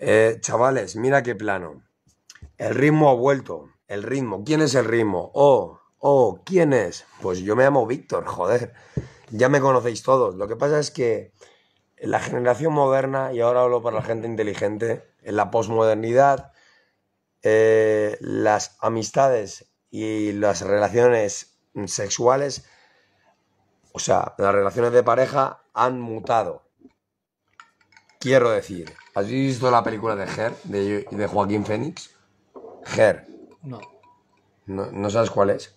Eh, chavales, mira qué plano. El ritmo ha vuelto. El ritmo. ¿Quién es el ritmo? Oh, oh, ¿quién es? Pues yo me llamo Víctor, joder. Ya me conocéis todos. Lo que pasa es que la generación moderna, y ahora hablo para la gente inteligente, en la posmodernidad, eh, las amistades y las relaciones sexuales, o sea, las relaciones de pareja han mutado Quiero decir, ¿has visto la película de Her, de, Joaquín Fénix? Her. No. no. sabes cuál es?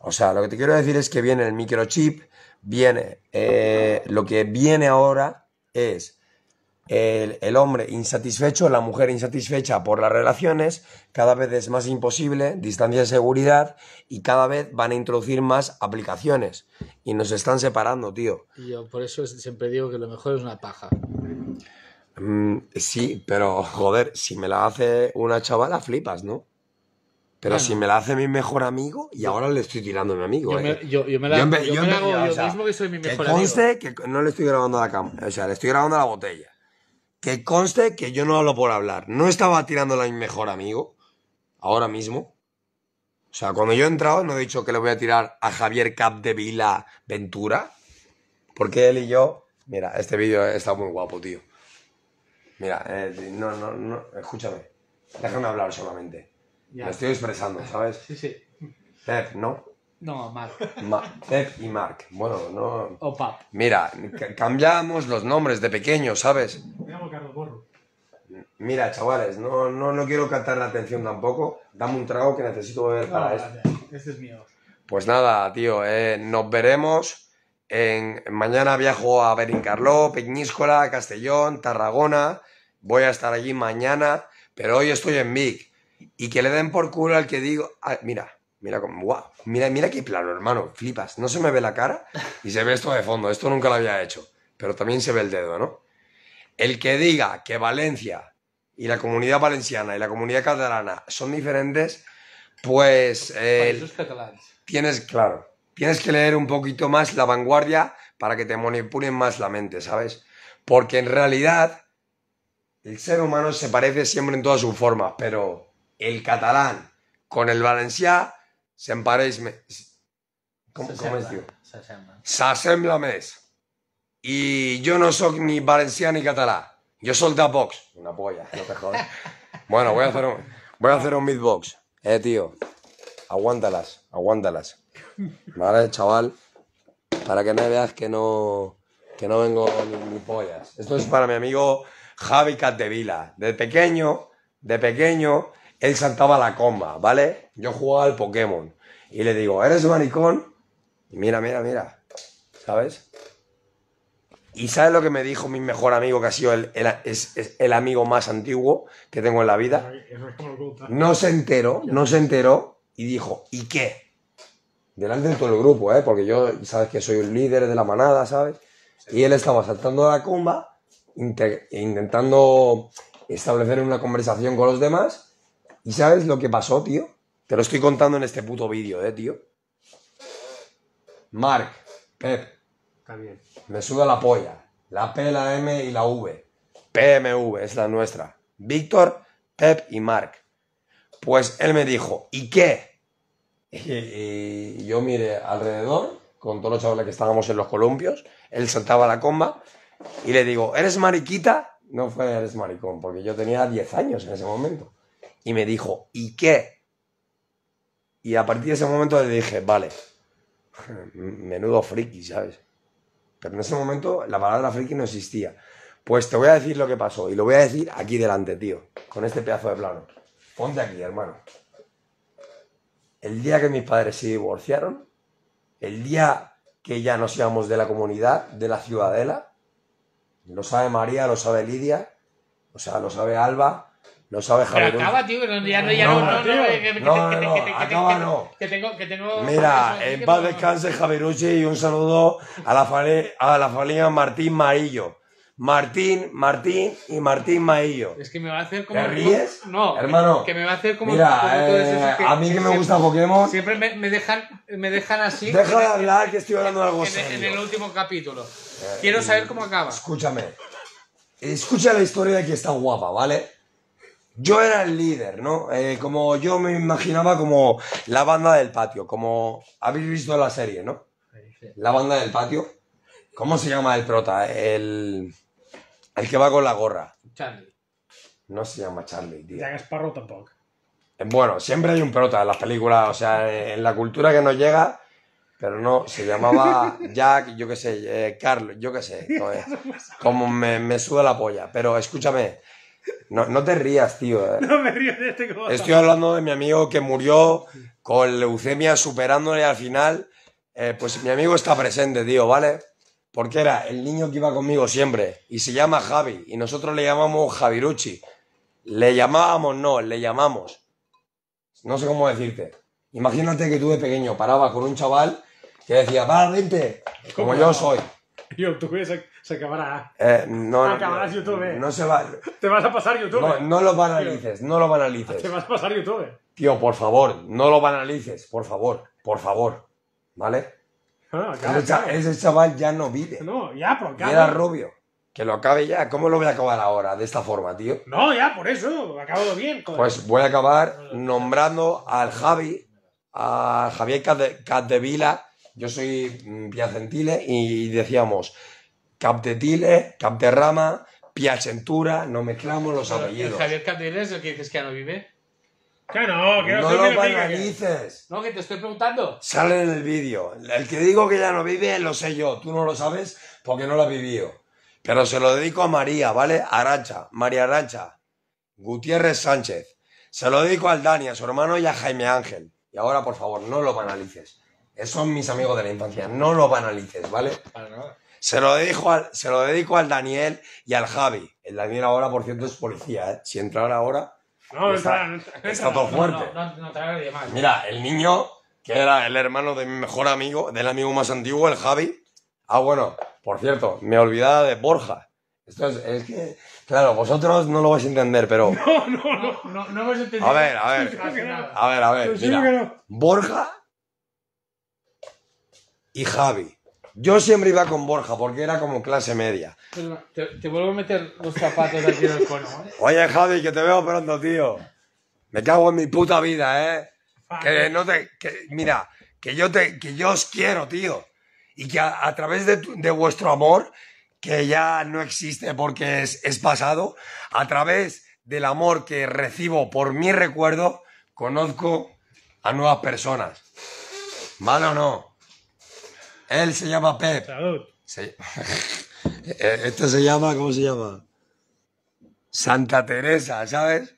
O sea, lo que te quiero decir es que viene el microchip, viene. Eh, lo que viene ahora es el, hombre insatisfecho, la mujer insatisfecha por las relaciones, cada vez es más imposible, distancia de seguridad, y cada vez van a introducir más aplicaciones. Y nos están separando, tío. Y yo por eso siempre digo que lo mejor es una paja. Mm, sí, pero joder, si me la hace una chavala, flipas, ¿no? Pero si me la hace mi mejor amigo, y ahora le estoy tirando a mi amigo. Yo, me, la, hago mismo que soy mi mejor que conste que no le estoy grabando la cámara, o sea, le estoy grabando la botella. Que conste que yo no hablo por hablar. No estaba tirándola a mi mejor amigo, ahora mismo. O sea, cuando yo he entrado no he dicho que le voy a tirar a Javier Capdevila Ventura. Porque él y yo... Mira, este vídeo está muy guapo, tío. Mira, eh, no, no, no, escúchame. Déjame hablar solamente. Me estoy expresando, ¿sabes? Sí, sí. Pep, ¿no? No, Marc. y Marc, Bueno, no. Opa. Mira, cambiamos los nombres de pequeños, ¿sabes? Me llamo Carlos Borro. Mira, chavales, no, no, no quiero captar la atención tampoco. Dame un trago que necesito beber para ah, esto. Este es mío. Pues nada, tío, eh, nos veremos. En, mañana viajo a Carló, Peñíscola, Castellón, Tarragona voy a estar allí mañana, pero hoy estoy en Vic Y que le den por culo al que digo, ah, mira, mira como, wow, mira, mira qué plano, hermano, flipas, no se me ve la cara y se ve esto de fondo, esto nunca lo había hecho, pero también se ve el dedo, ¿no? El que diga que Valencia y la comunidad valenciana y la comunidad catalana son diferentes, pues... Eh, tienes, claro, tienes que leer un poquito más la vanguardia para que te manipulen más la mente, ¿sabes? Porque en realidad el ser humano se parece siempre en todas sus formas, pero el catalán con el valenciá se parece. ¿Cómo, Se es se asembla més. Y yo no soy ni valenciano ni catalán. Yo soy de box. Una polla, no te bueno, voy a hacer un, voy a hacer un beatbox. Eh, tío. Aguántalas, aguántalas. Vale, chaval. Para que no veas que no, no vengo ni pollas. Esto es para mi amigo Javi Catevila, De pequeño, de pequeño, él saltaba la comba, ¿vale? Yo jugaba al Pokémon. Y le digo, ¿eres maricón? Y mira, mira, mira. ¿Sabes? Y ¿sabes lo que me dijo mi mejor amigo, que ha sido el, es, el amigo más antiguo que tengo en la vida? No se enteró, no se enteró y dijo, ¿y qué? Delante de todo el grupo, ¿eh? Porque yo, sabes que soy el líder de la manada, ¿sabes? Y él estaba saltando a la comba intentando establecer una conversación con los demás. ¿Y sabes lo que pasó, tío? Te lo estoy contando en este puto vídeo, eh, tío. Mark, Pep. También. Me suda la polla. La P, la M y la V. PMV es la nuestra. Víctor, Pep y Mark. Pues él me dijo, ¿y qué? y yo miré alrededor con todos los chavales que estábamos en los columpios. Él saltaba la comba y le digo, ¿eres mariquita? No fue eres maricón, porque yo tenía 10 años en ese momento. Y me dijo, ¿y qué? Y a partir de ese momento le dije, vale, menudo friki, ¿sabes? Pero en ese momento la palabra friki no existía. Pues te voy a decir lo que pasó y lo voy a decir aquí delante, tío, con este pedazo de plano. Ponte aquí, hermano. El día que mis padres se divorciaron, el día que ya nos íbamos de la comunidad, de la ciudadela, lo sabe María, lo sabe Lidia, o sea, lo sabe Alba, lo sabe Javier. Pero acaba, tío, no, no, no, no, no, que tengo, que tengo. Mira, en paz descanse Javier Uchi y un saludo a la familia Martín Marillo. Martín, Martín y Martín Maillo. Es que me va a hacer como. ¿Te ríes? No, hermano. Que, me va a hacer como. Mira, eh, a mí que, me gusta Pokémon. Siempre me, dejan, me dejan así. Deja de hablar, que estoy hablando de algo en, En el último capítulo. Eh, Quiero saber cómo acaba. Escúchame. Escucha la historia de que está guapa, ¿vale? Yo era el líder, ¿no? Eh, como yo me imaginaba como la banda del patio, como habéis visto la serie, ¿no? La banda del patio. ¿Cómo se llama el prota? El. El que va con la gorra. Charlie. No se llama Charlie, tío. Jack Sparrow tampoco. Eh, bueno, siempre hay un prota en las películas, o sea, en la cultura que nos llega, pero no, se llamaba Jack, yo qué sé, eh, Carlos, yo qué sé. como me, suda la polla. Pero escúchame, no, te rías, tío. No me río de este Estoy hablando de mi amigo que murió con leucemia superándole al final. Eh, pues mi amigo está presente, tío, ¿vale? porque era el niño que iba conmigo siempre y se llama Javi y nosotros le llamamos Javiruchi. Le llamábamos, no, le llamamos. No sé cómo decirte. Imagínate que tú de pequeño parabas con un chaval que decía, va, vente, como yo soy. tu se, se acabará. no, ah, No se va. Te vas a pasar YouTube. No, no lo banalices, no lo banalices. Te vas a pasar YouTube. Tío, por favor, no lo banalices, por favor, por favor. ¿Vale? Ese chaval ya no vive. No, ya, por acá. Era rubio. Que lo acabe ya. ¿Cómo lo voy a acabar ahora de esta forma, tío? No, ya, por eso. Acabado bien. Pues voy a acabar nombrando al Javi, a Javier Caddevila Yo soy mm, Piacentile y decíamos de rama, Piacentura, no mezclamos los apellidos. Javier Capdevila es el que dices que ya no vive? Que no, lo banalices. No, que te estoy preguntando. Sale en el vídeo. El que digo que ya no vive, lo sé yo. Tú no lo sabes porque no lo has vivido. Pero se lo dedico a María, ¿vale? A Arancha, María Arancha, Gutiérrez Sánchez. Se lo dedico al Dani, a su hermano y a Jaime Ángel. Y ahora, por favor, no lo banalices. Esos son mis amigos de la infancia. No lo banalices, ¿vale? Se lo, dedico al, se lo dedico al Daniel y al Javi. El Daniel ahora, por cierto, es policía. ¿eh? Si entrara ahora, está, todo fuerte. Mira, el niño, que era el hermano de mi mejor amigo, del amigo más antiguo, el Javi. Ah, bueno, por cierto, me olvidaba de Borja. Esto es, que, claro, vosotros no lo vais a entender, pero. No, no, no, no, no vais a entender. A ver, a ver. A ver, a ver. Borja y Javi. Yo siempre iba con Borja porque era como clase media. te, vuelvo a meter los zapatos aquí en el cono. ¿eh? Oye, Javi, que te veo pronto, tío. Me cago en mi puta vida, ¿eh? Ah, que eh. no te. Que, mira, que yo, te, que yo os quiero, tío. Y que a, través de, vuestro amor, que ya no existe porque es, pasado, a través del amor que recibo por mi recuerdo, conozco a nuevas personas. Malo o no? Él se llama Pep. Salud. Se... Eh, este se llama, ¿cómo se llama? Santa Teresa, ¿sabes?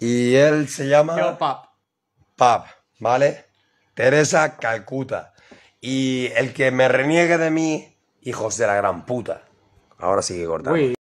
Y él se llama... Yo, Pap. Pap, ¿vale? Teresa Calcuta. Y el que me reniegue de mí, hijos de la gran puta. Ahora sigue cortando.